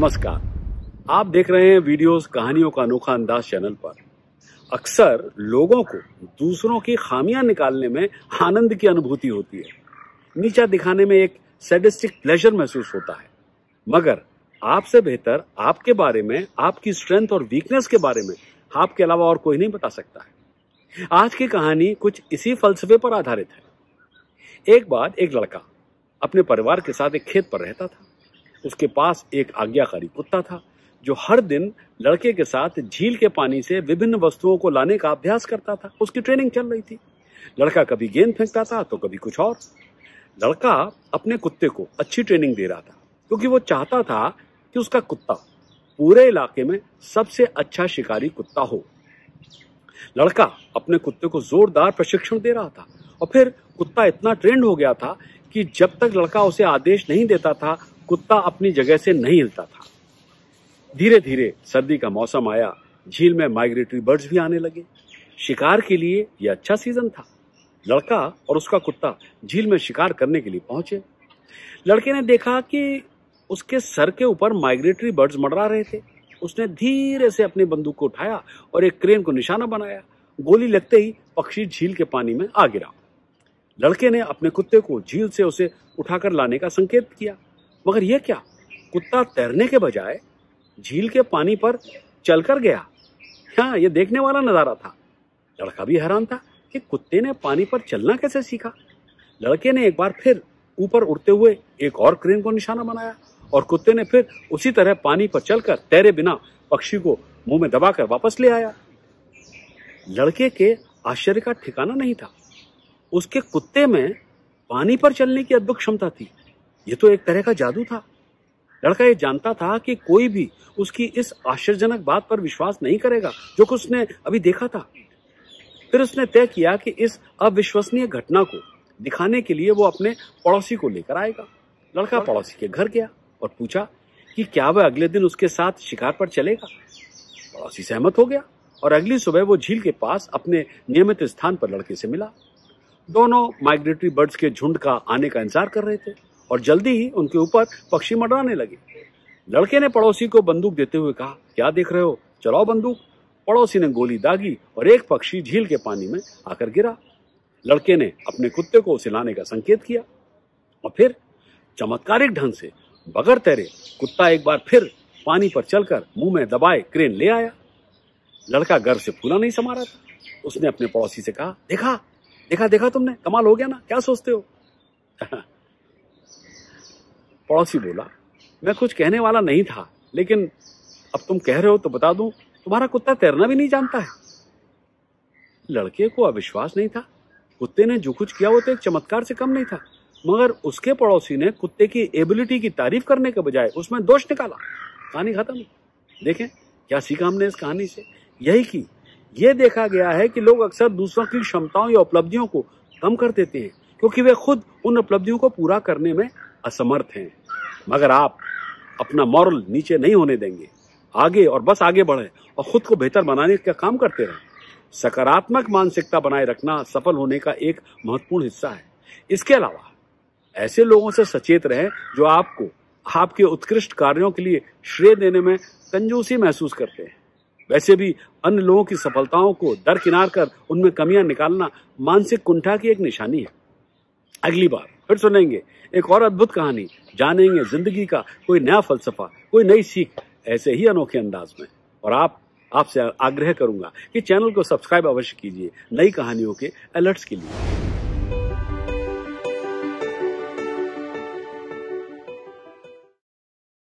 नमस्कार आप देख रहे हैं वीडियोस कहानियों का अनोखा अंदाज चैनल पर अक्सर लोगों को दूसरों की खामियां निकालने में आनंद की अनुभूति होती है नीचा दिखाने में एक सेडिस्टिक प्लेजर महसूस होता है मगर आपसे बेहतर आपके बारे में आपकी स्ट्रेंथ और वीकनेस के बारे में आपके अलावा और कोई नहीं बता सकता है आज की कहानी कुछ इसी फलसफे पर आधारित है एक बार एक लड़का अपने परिवार के साथ एक खेत पर रहता था उसके पास एक आज्ञाकारी कुत्ता था जो हर दिन लड़के के साथ झील के पानी से विभिन्न वस्तुओं को लाने का अभ्यास करता था उसकी ट्रेनिंग चल रही थी लड़का कभी गेंद फेंकता था तो कभी कुछ और लड़का अपने कुत्ते को अच्छी ट्रेनिंग दे रहा था क्योंकि वो चाहता था कि उसका कुत्ता पूरे इलाके में सबसे अच्छा शिकारी कुत्ता हो लड़का अपने कुत्ते को जोरदार प्रशिक्षण दे रहा था और फिर कुत्ता इतना ट्रेंड हो गया था कि जब तक लड़का उसे आदेश नहीं देता था कुत्ता अपनी जगह से नहीं हिलता था धीरे धीरे सर्दी का मौसम आया झील में माइग्रेटरी बर्ड्स भी आने लगे शिकार के लिए यह अच्छा सीजन था लड़का और उसका कुत्ता झील में शिकार करने के लिए पहुंचे लड़के ने देखा कि उसके सर के ऊपर माइग्रेटरी बर्ड्स मडरा रहे थे उसने धीरे से अपनी बंदूक को उठाया और एक क्रेन को निशाना बनाया गोली लगते ही पक्षी झील के पानी में आ गिरा लड़के ने अपने कुत्ते को झील से उसे उठाकर लाने का संकेत किया मगर यह क्या कुत्ता तैरने के बजाय झील के पानी पर चलकर गया हाँ यह देखने वाला नजारा था लड़का भी हैरान था कि कुत्ते ने पानी पर चलना कैसे सीखा लड़के ने एक बार फिर ऊपर उड़ते हुए एक और क्रेन को निशाना बनाया और कुत्ते ने फिर उसी तरह पानी पर चलकर तैरे बिना पक्षी को मुंह में दबाकर वापस ले आया लड़के के आश्चर्य का ठिकाना नहीं था उसके कुत्ते में पानी पर चलने की अद्भुत क्षमता थी ये तो एक तरह का जादू था लड़का ये जानता था कि कोई भी उसकी इस आश्चर्यजनक बात पर विश्वास नहीं करेगा जो कि उसने अभी देखा था फिर उसने तय किया कि इस अविश्वसनीय घटना को दिखाने के लिए वो अपने पड़ोसी को लेकर आएगा लड़का पड़ोसी के घर गया और पूछा कि क्या वह अगले दिन उसके साथ शिकार पर चलेगा पड़ोसी सहमत हो गया और अगली सुबह वो झील के पास अपने नियमित स्थान पर लड़के से मिला दोनों माइग्रेटरी बर्ड्स के झुंड का आने का इंतजार कर रहे थे और जल्दी ही उनके ऊपर पक्षी मंडराने लगे लड़के ने पड़ोसी को बंदूक देते हुए कहा क्या देख रहे हो चलाओ बंदूक पड़ोसी ने गोली दागी और एक पक्षी झील के पानी में आकर गिरा लड़के ने अपने कुत्ते को उसे लाने का संकेत किया और फिर चमत्कारिक ढंग से बगर तैरे कुत्ता एक बार फिर पानी पर चलकर मुंह में दबाए क्रेन ले आया लड़का गर्व से फूला नहीं समा रहा था उसने अपने पड़ोसी से कहा देखा देखा देखा तुमने कमाल हो गया ना क्या सोचते हो पड़ोसी बोला मैं कुछ कहने वाला नहीं था लेकिन अब तुम कह रहे हो तो बता दूं तुम्हारा कुत्ता तैरना भी नहीं जानता है लड़के को अविश्वास नहीं था कुत्ते ने जो कुछ किया वो तो एक चमत्कार से कम नहीं था मगर उसके पड़ोसी ने कुत्ते की एबिलिटी की तारीफ करने के बजाय उसमें दोष निकाला कहानी खत्म देखें क्या सीखा हमने इस कहानी से यही कि यह देखा गया है कि लोग अक्सर दूसरों की क्षमताओं या उपलब्धियों को कम कर देते हैं क्योंकि वे खुद उन उपलब्धियों को पूरा करने में असमर्थ हैं मगर आप अपना मॉरल नीचे नहीं होने देंगे आगे और बस आगे बढ़े और खुद को बेहतर बनाने का काम करते रहें सकारात्मक मानसिकता बनाए रखना सफल होने का एक महत्वपूर्ण हिस्सा है इसके अलावा ऐसे लोगों से सचेत रहें जो आपको आपके उत्कृष्ट कार्यों के लिए श्रेय देने में कंजूसी महसूस करते हैं वैसे भी अन्य लोगों की सफलताओं को दरकिनार कर उनमें कमियां निकालना मानसिक कुंठा की एक निशानी है अगली बार फिर सुनेंगे एक और अद्भुत कहानी जानेंगे जिंदगी का कोई नया फलसफा कोई नई सीख ऐसे ही अनोखे अंदाज में और आप आपसे आग्रह करूंगा कि चैनल को सब्सक्राइब अवश्य कीजिए नई कहानियों के अलर्ट्स के लिए